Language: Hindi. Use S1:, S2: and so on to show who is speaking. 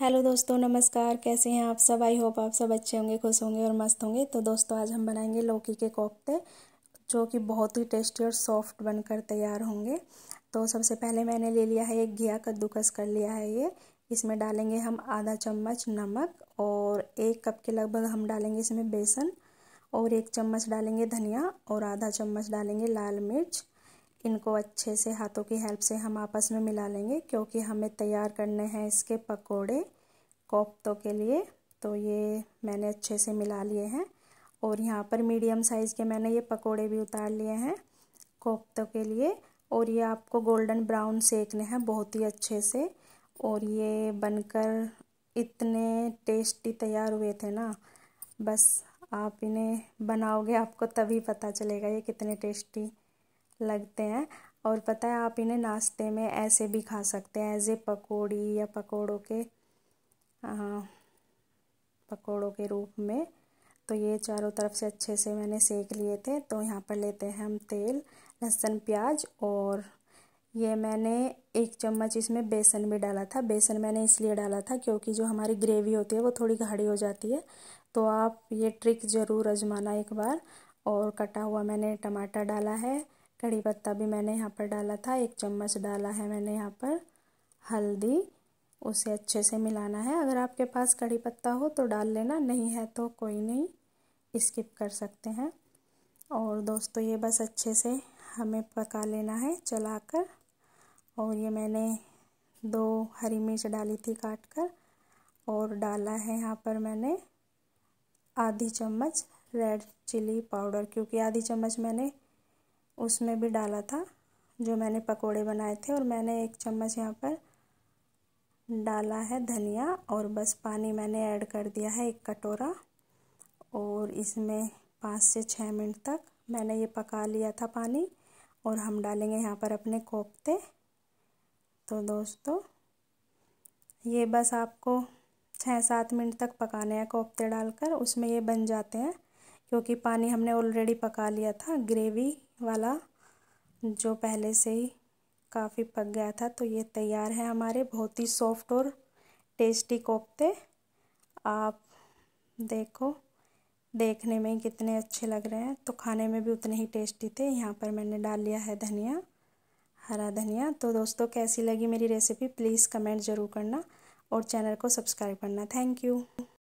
S1: हेलो दोस्तों नमस्कार कैसे हैं आप सब आई होप आप सब अच्छे होंगे खुश होंगे और मस्त होंगे तो दोस्तों आज हम बनाएंगे लौकी के कोफ्ते जो कि बहुत ही टेस्टी और सॉफ्ट बनकर तैयार होंगे तो सबसे पहले मैंने ले लिया है एक घिया कद्दूकस कर लिया है ये इसमें डालेंगे हम आधा चम्मच नमक और एक कप के लगभग हम डालेंगे इसमें बेसन और एक चम्मच डालेंगे धनिया और आधा चम्मच डालेंगे लाल मिर्च इनको अच्छे से हाथों की हेल्प से हम आपस में मिला लेंगे क्योंकि हमें तैयार करने हैं इसके पकोड़े कोफ्तों के लिए तो ये मैंने अच्छे से मिला लिए हैं और यहाँ पर मीडियम साइज़ के मैंने ये पकोड़े भी उतार लिए हैं कोफ्तों के लिए और ये आपको गोल्डन ब्राउन सेकने हैं बहुत ही अच्छे से और ये बनकर इतने टेस्टी तैयार हुए थे ना बस आप इन्हें बनाओगे आपको तभी पता चलेगा ये कितने टेस्टी लगते हैं और पता है आप इन्हें नाश्ते में ऐसे भी खा सकते हैं एज ए पकौड़ी या पकौड़ों के हाँ, पकौड़ों के रूप में तो ये चारों तरफ से अच्छे से मैंने सेक लिए थे तो यहाँ पर लेते हैं हम तेल लहसुन प्याज और ये मैंने एक चम्मच इसमें बेसन भी डाला था बेसन मैंने इसलिए डाला था क्योंकि जो हमारी ग्रेवी होती है वो थोड़ी गाढ़ी हो जाती है तो आप ये ट्रिक ज़रूर आजमाना एक बार और कटा हुआ मैंने टमाटर डाला है कड़ी पत्ता भी मैंने यहाँ पर डाला था एक चम्मच डाला है मैंने यहाँ पर हल्दी उसे अच्छे से मिलाना है अगर आपके पास कड़ी पत्ता हो तो डाल लेना नहीं है तो कोई नहीं स्किप कर सकते हैं और दोस्तों ये बस अच्छे से हमें पका लेना है चलाकर और ये मैंने दो हरी मिर्च डाली थी काट कर और डाला है यहाँ पर मैंने आधी चम्मच रेड चिली पाउडर क्योंकि आधी चम्मच मैंने उसमें भी डाला था जो मैंने पकोड़े बनाए थे और मैंने एक चम्मच यहाँ पर डाला है धनिया और बस पानी मैंने ऐड कर दिया है एक कटोरा और इसमें पाँच से छः मिनट तक मैंने ये पका लिया था पानी और हम डालेंगे यहाँ पर अपने कोफ्ते तो दोस्तों ये बस आपको छः सात मिनट तक पकाने हैं कोफ्ते डालकर उसमें ये बन जाते हैं क्योंकि पानी हमने ऑलरेडी पका लिया था ग्रेवी वाला जो पहले से ही काफ़ी पक गया था तो ये तैयार है हमारे बहुत ही सॉफ्ट और टेस्टी कोफ्ते आप देखो देखने में कितने अच्छे लग रहे हैं तो खाने में भी उतने ही टेस्टी थे यहाँ पर मैंने डाल लिया है धनिया हरा धनिया तो दोस्तों कैसी लगी मेरी रेसिपी प्लीज़ कमेंट ज़रूर करना और चैनल को सब्सक्राइब करना थैंक यू